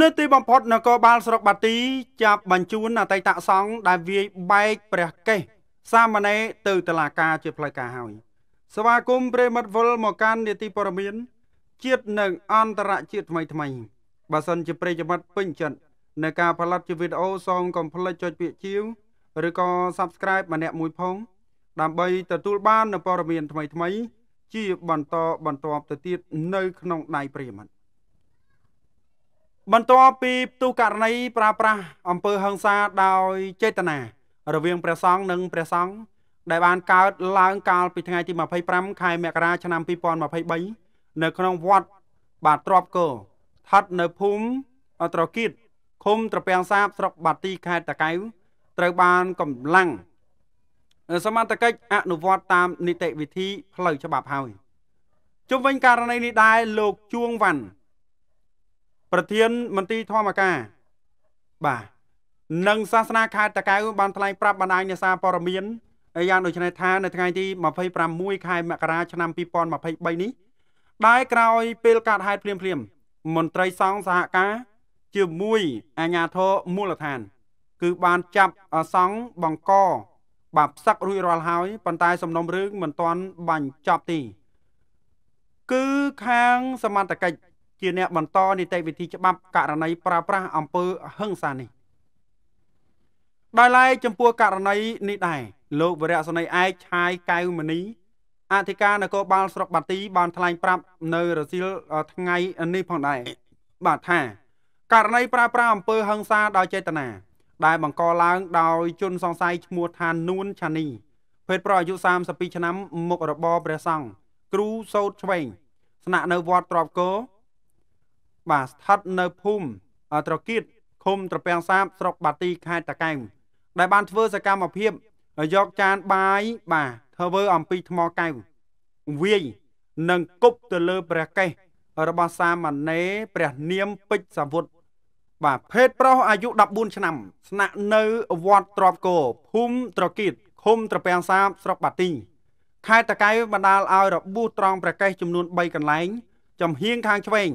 នៅទីបំផុតនគរបាលស្រុកបាទីចាប់បញ្ជូនអតីតសង្ឃដែលវាយបែកព្រះកេសសាមណេរទៅតុលាការជាផ្លូវការហើយស្វាគមន៍ប្រិមិត្តវលមកកាន់នេតិព័រមានជាតិនិងអន្តរជាតិថ្មីថ្មីបើសិនជាប្រិយមិត្តពេញចិត្តនៅការផលិតជាវីដេអូសូមកុំភ្លេចចុចពាក្យជាវឬក៏ Subscribe ម្នាក់មួយផងដើម្បីទទួលបាននូវព័ត៌មានថ្មីថ្មីជាបន្តបន្ទាប់ទៅទៀតនៅក្នុងដៃប្រិយមិត្តបន្ទាប់ពីផ្ទុះករណីប្រើប្រាស់អំពើហិង្សាដោយចេតនារវាងព្រះសង្ឃនិងព្រះសង្ឃដែលបានកើតឡើងកាលពីថ្ងៃទី25ខែមករាឆ្នាំ2023នៅ ក្នុងវត្តបាទទ្របកោស្ថិតនៅភូមិត្រគៀតឃុំត្រពាំងសាបស្រុកបាទីខេត្តតាកែវត្រូវបានកម្លាំងសមត្ថកិច្ចអនុវត្តតាមនីតិវិធីផ្លូវច្បាប់ហើយជុំវិញករណីនេះដែរលោកជួងវ៉ាន់ប្រធានមន្ត្រីធម្មការបាទនិងសាសនាខេត្តតាកែវបានថ្លែងប្រាប់បណ្ដាញអ្នកសារព័ត៌មានយ៉ាងដូចនេះថានៅថ្ងៃទី26ខែមករាឆ្នាំ2023នេះដែលក្រោយពេលកាត់ហេតុភ្លាមភ្លាម មន្ត្រីសង្ឃសហការជាមួយអាជ្ញាធរមូលដ្ឋាន គឺបានចាប់សង្ឃបង្ក បាទផ្សឹករួចរាល់ហើយប៉ុន្តែ សំណុំរឿងមិនទាន់បញ្ចប់ទេគឺខាងសមត្ថកិច្ចជាអ្នកបន្តនីតិវិធីច្បាប់ករណីប្រើប្រាស់អំពើហិង្សានេះដោយឡែកចំពោះករណីនេះដែរលោកវរៈសនីឯកឆាយកៅមនីអធិការនគរបាលស្រុកបាទីបានថ្លែងប្រាប់នៅរសៀលថ្ងៃនេះផងដែរបាទថាករណីប្រើប្រាស់អំពើហិង្សាដោយចេតនាដែល បង្កឡើង ដោយជន សង្ស័យឈ្មោះថានួនឆានីភេទប្រុសអាយុ32ឆ្នាំ មុខរបរព្រះសង្ឃគ្រូសោតឆ្វេងស្នាក់នៅវត្តទ្របគោបាទស្ថិតនៅភូមិត្រគៀតឃុំត្រពាំងសាបស្រុកបាទីខេត្តតាកែវដែលបានធ្វើសកម្មភាពយកចានបាយបាទធ្វើអំពីថ្មកែវវាយនិងគប់ទៅលើព្រះកេសរបស់សាមណេរព្រះនាមពេជ្រសាវុធបាទភេទប្រុសអាយុ14ឆ្នាំស្នាក់នៅវត្តទ្របគោភូមិត្រគៀតឃុំត្រពាំងសាបស្រុកបាទីខេត្តតកែវបណ្ដាលឲ្យរបួសត្រង់ប្រកេះចំនួន3កន្លែងចំហៀងខាងឆ្វេង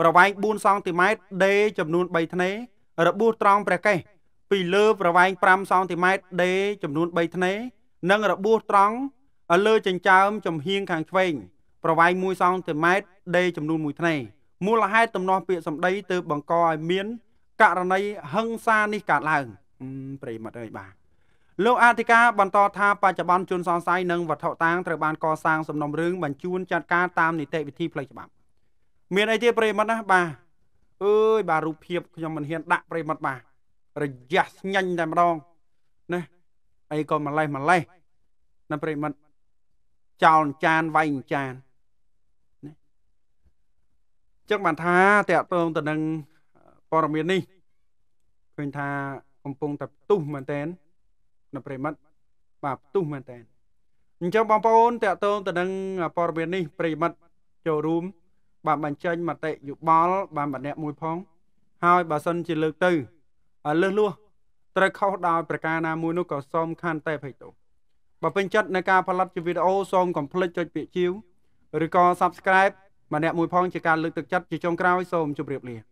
ប្រវែង4សង់ទីម៉ែត្រដេចំនួន3ថ្នេររបួសត្រង់ព្រះកេសពីលើប្រវែង5សង់ទីម៉ែត្រដេចំនួន3ថ្នេរនិងរបួសត្រង់លើចិញ្ចើម ចំហៀងខាងឆ្វេងប្រវែង1សង់ទីម៉ែត្រដេចំនួន1ថ្នេរមូលហេតុតំណោះពាក្យសម្ដីទើបបង្កឲ្យមានករណីហឹង្សានេះកើតឡើងប្រិមត្តអើយបាទលោកអធិការបន្តថាបច្ចុប្បន្នជនសង្ស័យនិងវត្ថុតាងត្រូវបានកសាងសំណុំរឿងបញ្ជូនចាត់ការតាមនីតិវិធីផ្លូវច្បាប់មានអីទេប្រិមត្តណាបាទអើយបាទរូបភាពខ្ញុំមិនហ៊ានដាក់ប្រិមត្តបាទរយៈស្ញាញ់តែម្ដងណាអីក៏ម្លេះម្លេះណាប្រិមត្តចោលចានវាយចានណាចឹងបានថាតកតងទៅនឹងព័ត៌មាននេះឃើញថាកំពុងតែផ្ទុះមែនតែនណាប្រិមត្តបាទផ្ទុះមែនតែនអញ្ចឹងបងប្អូនតកតងទៅនឹងព័ត៌មាននេះប្រិមត្តចូលរួមបានបញ្ចេញមតិយោបល់បានម្នាក់មួយផង ហើយបើសិនជាលើកទៅលើសលួសត្រូវខុសដោយប្រការណាមួយនោះក៏សូមខន្តីភ័យទោសបើពេញចិត្តនៃការផលិតជាវីដេអូសូមកុំភ្លេចចុចពាក្យជាវឬក៏ Subscribe ម្នាក់មួយផងជាការលើកទឹកចិត្តជាចុងក្រោយសូមជម្រាបលា